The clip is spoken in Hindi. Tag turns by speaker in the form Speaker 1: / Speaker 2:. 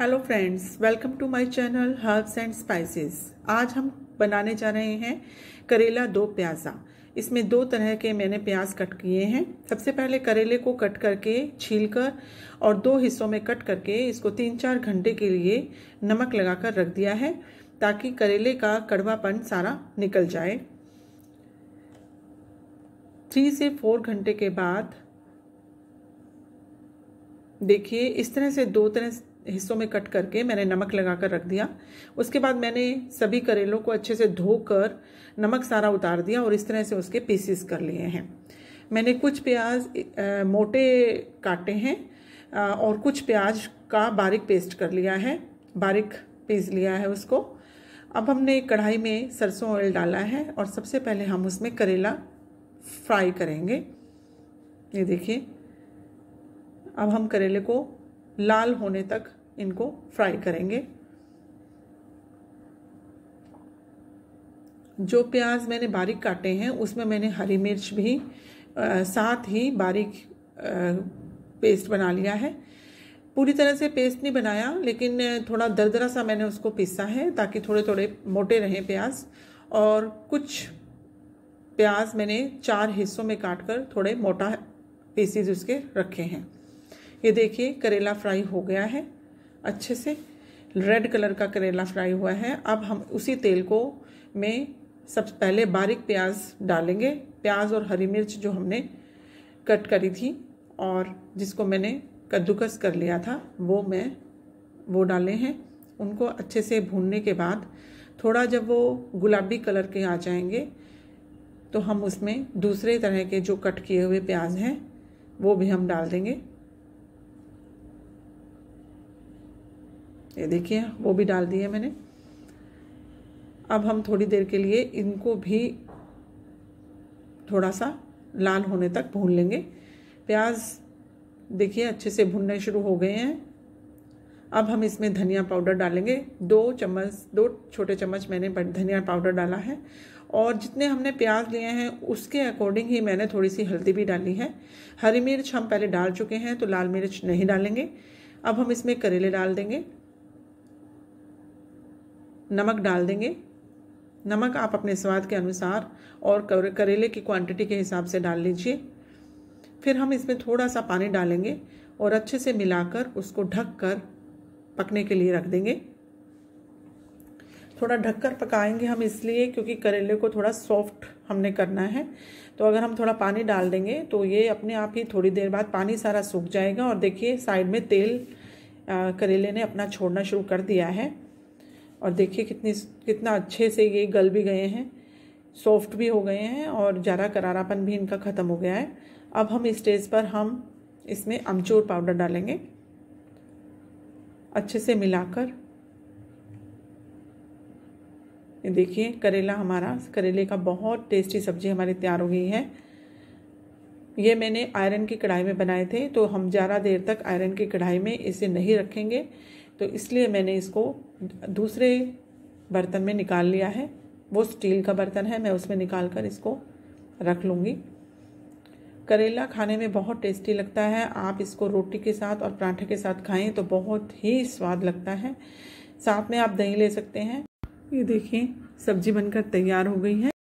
Speaker 1: hello friends welcome to my channel herbs and spices आज हम बनाने जा रहे हैं करेला दो प्याज़ा इसमें दो तरह के मैंने प्याज कट किए हैं सबसे पहले करेले को कट करके छील कर और दो हिस्सों में कट करके इसको तीन चार घंटे के लिए नमक लगाकर रख दिया है ताकि करेले का कड़वापन सारा निकल जाए थ्री से फोर घंटे के बाद देखिए इस तरह से दो तरह हिस्सों में कट करके मैंने नमक लगा कर रख दिया उसके बाद मैंने सभी करेलों को अच्छे से धोकर नमक सारा उतार दिया और इस तरह से उसके पीसीस कर लिए हैं मैंने कुछ प्याज मोटे काटे हैं और कुछ प्याज का बारीक पेस्ट कर लिया है बारीक पीस लिया है उसको अब हमने कढ़ाई में सरसों ऑयल डाला है और सबसे पहले हम उसमें करेला फ्राई करेंगे ये देखिए अब हम करेले को लाल होने तक इनको फ्राई करेंगे जो प्याज मैंने बारीक काटे हैं उसमें मैंने हरी मिर्च भी आ, साथ ही बारीक आ, पेस्ट बना लिया है पूरी तरह से पेस्ट नहीं बनाया लेकिन थोड़ा दरदरा सा मैंने उसको पीसा है ताकि थोड़े थोड़े मोटे रहें प्याज और कुछ प्याज मैंने चार हिस्सों में काट कर थोड़े मोटा पीसीज उसके रखे हैं ये देखिए करेला फ्राई हो गया है अच्छे से रेड कलर का करेला फ्राई हुआ है अब हम उसी तेल को में सब पहले बारीक प्याज डालेंगे प्याज और हरी मिर्च जो हमने कट करी थी और जिसको मैंने कद्दूकस कर लिया था वो मैं वो डाले हैं उनको अच्छे से भूनने के बाद थोड़ा जब वो गुलाबी कलर के आ जाएंगे तो हम उसमें दूसरे तरह के जो कट किए हुए प्याज हैं वो भी हम डाल देंगे ये देखिए वो भी डाल दिए मैंने अब हम थोड़ी देर के लिए इनको भी थोड़ा सा लाल होने तक भून लेंगे प्याज देखिए अच्छे से भुनने शुरू हो गए हैं अब हम इसमें धनिया पाउडर डालेंगे दो चम्मच दो छोटे चम्मच मैंने धनिया पाउडर डाला है और जितने हमने प्याज लिए हैं उसके अकॉर्डिंग ही मैंने थोड़ी सी हल्दी भी डाली है हरी मिर्च हम पहले डाल चुके हैं तो लाल मिर्च नहीं डालेंगे अब हम इसमें करेले डाल देंगे नमक डाल देंगे नमक आप अपने स्वाद के अनुसार और करेले की क्वांटिटी के हिसाब से डाल लीजिए फिर हम इसमें थोड़ा सा पानी डालेंगे और अच्छे से मिलाकर उसको ढक कर पकने के लिए रख देंगे थोड़ा ढककर पकाएंगे हम इसलिए क्योंकि करेले को थोड़ा सॉफ्ट हमने करना है तो अगर हम थोड़ा पानी डाल देंगे तो ये अपने आप ही थोड़ी देर बाद पानी सारा सूख जाएगा और देखिए साइड में तेल करेले ने अपना छोड़ना शुरू कर दिया है और देखिए कितनी कितना अच्छे से ये गल भी गए हैं सॉफ्ट भी हो गए हैं और ज़रा करारापन भी इनका ख़त्म हो गया है अब हम स्टेज पर हम इसमें अमचूर पाउडर डालेंगे अच्छे से मिलाकर ये देखिए करेला हमारा करेले का बहुत टेस्टी सब्जी हमारी तैयार हो गई है ये मैंने आयरन की कढ़ाई में बनाए थे तो हम ज़्यादा देर तक आयरन की कढ़ाई में इसे नहीं रखेंगे तो इसलिए मैंने इसको दूसरे बर्तन में निकाल लिया है वो स्टील का बर्तन है मैं उसमें निकाल कर इसको रख लूँगी करेला खाने में बहुत टेस्टी लगता है आप इसको रोटी के साथ और पराठे के साथ खाएं तो बहुत ही स्वाद लगता है साथ में आप दही ले सकते हैं ये देखिए सब्जी बनकर तैयार हो गई है